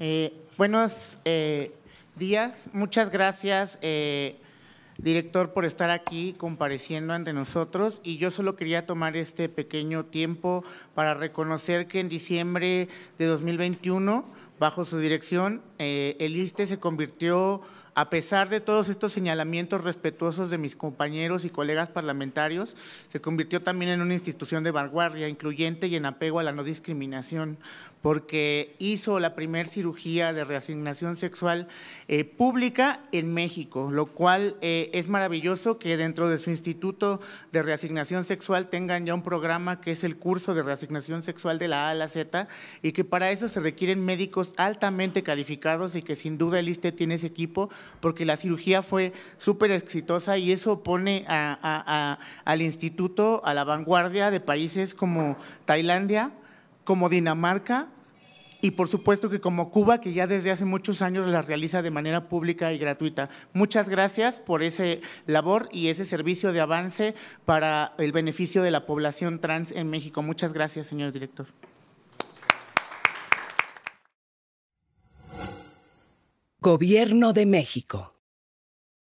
Eh, buenos eh, días, muchas gracias, eh, director, por estar aquí compareciendo ante nosotros. Y yo solo quería tomar este pequeño tiempo para reconocer que en diciembre de 2021, bajo su dirección, el ISTE se convirtió a pesar de todos estos señalamientos respetuosos de mis compañeros y colegas parlamentarios, se convirtió también en una institución de vanguardia, incluyente y en apego a la no discriminación, porque hizo la primera cirugía de reasignación sexual eh, pública en México, lo cual eh, es maravilloso que dentro de su instituto de reasignación sexual tengan ya un programa que es el curso de reasignación sexual de la A a la Z y que para eso se requieren médicos altamente calificados y que sin duda el ISTE tiene ese equipo porque la cirugía fue súper exitosa y eso pone al instituto a la vanguardia de países como Tailandia, como Dinamarca y por supuesto que como Cuba, que ya desde hace muchos años la realiza de manera pública y gratuita. Muchas gracias por esa labor y ese servicio de avance para el beneficio de la población trans en México. Muchas gracias, señor director. Gobierno de México.